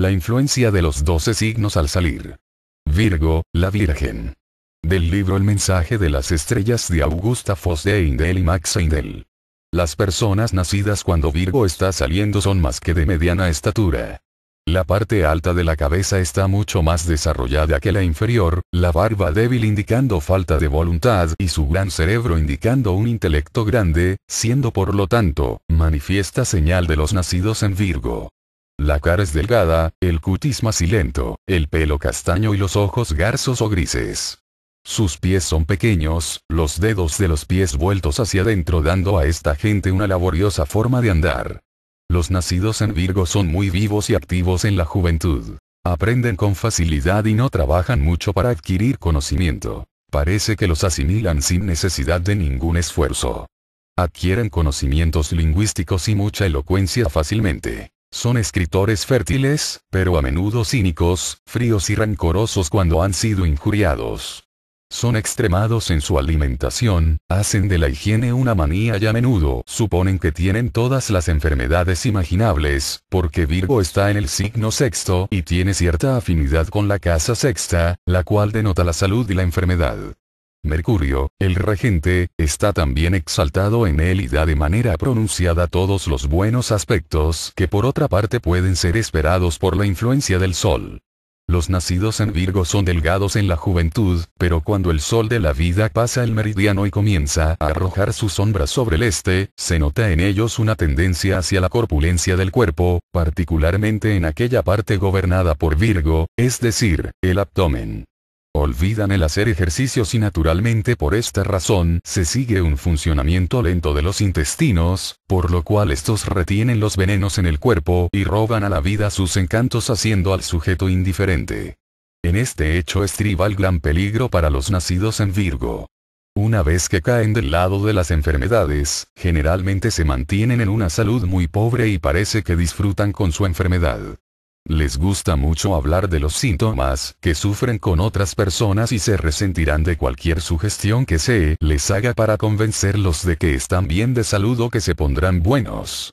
La influencia de los doce signos al salir. Virgo, la Virgen. Del libro El mensaje de las estrellas de Augusta Foss de Eindel y Max Eindel. Las personas nacidas cuando Virgo está saliendo son más que de mediana estatura. La parte alta de la cabeza está mucho más desarrollada que la inferior, la barba débil indicando falta de voluntad y su gran cerebro indicando un intelecto grande, siendo por lo tanto, manifiesta señal de los nacidos en Virgo. La cara es delgada, el cutis macilento, el pelo castaño y los ojos garzos o grises. Sus pies son pequeños, los dedos de los pies vueltos hacia adentro dando a esta gente una laboriosa forma de andar. Los nacidos en Virgo son muy vivos y activos en la juventud. Aprenden con facilidad y no trabajan mucho para adquirir conocimiento. Parece que los asimilan sin necesidad de ningún esfuerzo. Adquieren conocimientos lingüísticos y mucha elocuencia fácilmente. Son escritores fértiles, pero a menudo cínicos, fríos y rancorosos cuando han sido injuriados. Son extremados en su alimentación, hacen de la higiene una manía y a menudo suponen que tienen todas las enfermedades imaginables, porque Virgo está en el signo sexto y tiene cierta afinidad con la casa sexta, la cual denota la salud y la enfermedad. Mercurio, el regente, está también exaltado en él y da de manera pronunciada todos los buenos aspectos que por otra parte pueden ser esperados por la influencia del Sol. Los nacidos en Virgo son delgados en la juventud, pero cuando el sol de la vida pasa el meridiano y comienza a arrojar su sombra sobre el este, se nota en ellos una tendencia hacia la corpulencia del cuerpo, particularmente en aquella parte gobernada por Virgo, es decir, el abdomen. Olvidan el hacer ejercicios y naturalmente por esta razón se sigue un funcionamiento lento de los intestinos, por lo cual estos retienen los venenos en el cuerpo y roban a la vida sus encantos haciendo al sujeto indiferente. En este hecho estriba el gran peligro para los nacidos en Virgo. Una vez que caen del lado de las enfermedades, generalmente se mantienen en una salud muy pobre y parece que disfrutan con su enfermedad. Les gusta mucho hablar de los síntomas que sufren con otras personas y se resentirán de cualquier sugestión que se les haga para convencerlos de que están bien de salud o que se pondrán buenos.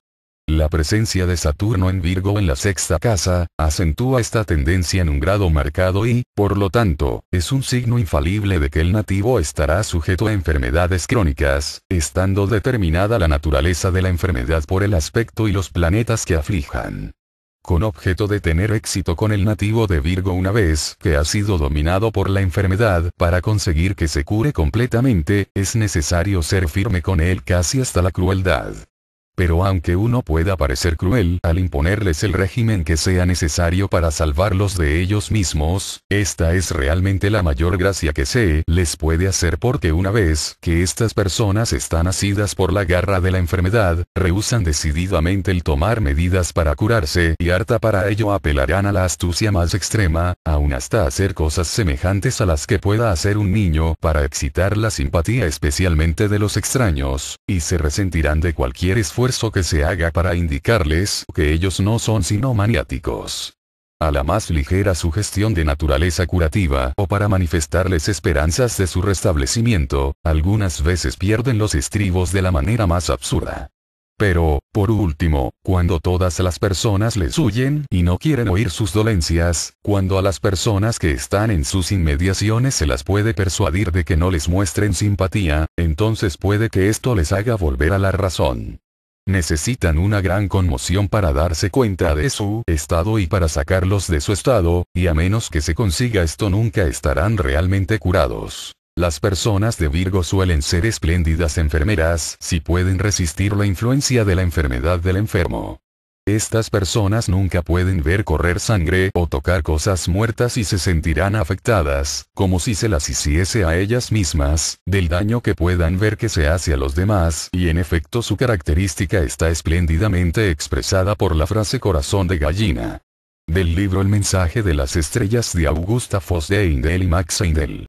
La presencia de Saturno en Virgo en la sexta casa, acentúa esta tendencia en un grado marcado y, por lo tanto, es un signo infalible de que el nativo estará sujeto a enfermedades crónicas, estando determinada la naturaleza de la enfermedad por el aspecto y los planetas que aflijan con objeto de tener éxito con el nativo de Virgo una vez que ha sido dominado por la enfermedad, para conseguir que se cure completamente, es necesario ser firme con él casi hasta la crueldad. Pero aunque uno pueda parecer cruel al imponerles el régimen que sea necesario para salvarlos de ellos mismos, esta es realmente la mayor gracia que se les puede hacer porque una vez que estas personas están asidas por la garra de la enfermedad, rehusan decididamente el tomar medidas para curarse y harta para ello apelarán a la astucia más extrema, aun hasta hacer cosas semejantes a las que pueda hacer un niño para excitar la simpatía especialmente de los extraños, y se resentirán de cualquier esfuerzo que se haga para indicarles que ellos no son sino maniáticos. A la más ligera sugestión de naturaleza curativa o para manifestarles esperanzas de su restablecimiento, algunas veces pierden los estribos de la manera más absurda. Pero, por último, cuando todas las personas les huyen y no quieren oír sus dolencias, cuando a las personas que están en sus inmediaciones se las puede persuadir de que no les muestren simpatía, entonces puede que esto les haga volver a la razón necesitan una gran conmoción para darse cuenta de su estado y para sacarlos de su estado, y a menos que se consiga esto nunca estarán realmente curados. Las personas de Virgo suelen ser espléndidas enfermeras si pueden resistir la influencia de la enfermedad del enfermo. Estas personas nunca pueden ver correr sangre o tocar cosas muertas y se sentirán afectadas, como si se las hiciese a ellas mismas, del daño que puedan ver que se hace a los demás, y en efecto su característica está espléndidamente expresada por la frase corazón de gallina. Del libro El mensaje de las estrellas de Augusta Foss de Indel y Max Eindel.